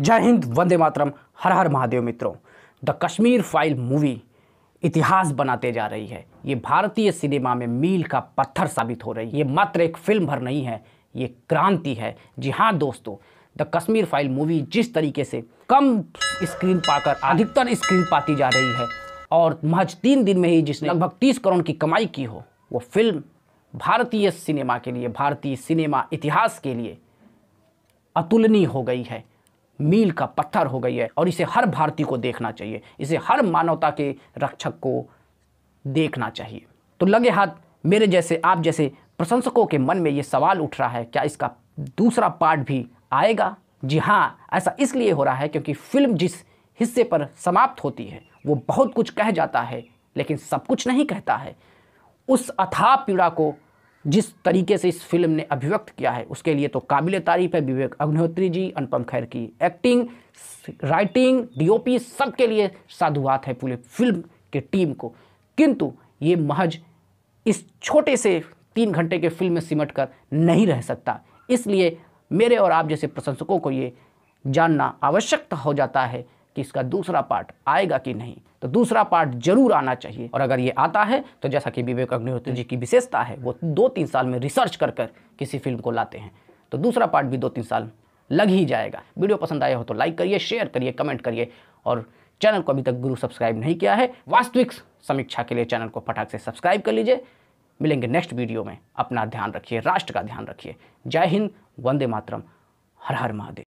जय हिंद वंदे मातरम हर हर महादेव मित्रों the Kashmir file movie इतिहास बनाते जा रही है ये भारतीय सिनेमा में मील का पत्थर साबित हो रही है ये मात्र एक फिल्म भर नहीं है ये क्रांति है जी हाँ दोस्तों द कश्मीर फाइल मूवी जिस तरीके से कम स्क्रीन पाकर अधिकतर स्क्रीन पाती जा रही है और महज तीन दिन में ही जिसने लगभग तीस करोड़ की कमाई की हो वो फिल्म भारतीय सिनेमा के लिए भारतीय सिनेमा इतिहास के लिए अतुलनीय हो गई है मील का पत्थर हो गई है और इसे हर भारतीय को देखना चाहिए इसे हर मानवता के रक्षक को देखना चाहिए तो लगे हाथ मेरे जैसे आप जैसे प्रशंसकों के मन में ये सवाल उठ रहा है क्या इसका दूसरा पार्ट भी आएगा जी हाँ ऐसा इसलिए हो रहा है क्योंकि फिल्म जिस हिस्से पर समाप्त होती है वो बहुत कुछ कह जाता है लेकिन सब कुछ नहीं कहता है उस अथाह पीड़ा को जिस तरीके से इस फिल्म ने अभिव्यक्त किया है उसके लिए तो काबिल तारीफ है विवेक अग्निहोत्री जी अनुपम खैर की एक्टिंग राइटिंग डीओपी सब के लिए साधुवाद है पूरे फिल्म के टीम को किंतु ये महज इस छोटे से तीन घंटे के फिल्म में सिमट कर नहीं रह सकता इसलिए मेरे और आप जैसे प्रशंसकों को ये जानना आवश्यकता हो जाता है कि इसका दूसरा पार्ट आएगा कि नहीं तो दूसरा पार्ट जरूर आना चाहिए और अगर ये आता है तो जैसा कि विवेक अग्निहोत्री जी की विशेषता है वो दो तीन साल में रिसर्च कर कर किसी फिल्म को लाते हैं तो दूसरा पार्ट भी दो तीन साल लग ही जाएगा वीडियो पसंद आया हो तो लाइक करिए शेयर करिए कमेंट करिए और चैनल को अभी तक गुरु सब्सक्राइब नहीं किया है वास्तविक समीक्षा के लिए चैनल को फटाक से सब्सक्राइब कर लीजिए मिलेंगे नेक्स्ट वीडियो में अपना ध्यान रखिए राष्ट्र का ध्यान रखिए जय हिंद वंदे मातरम हर हर महादेव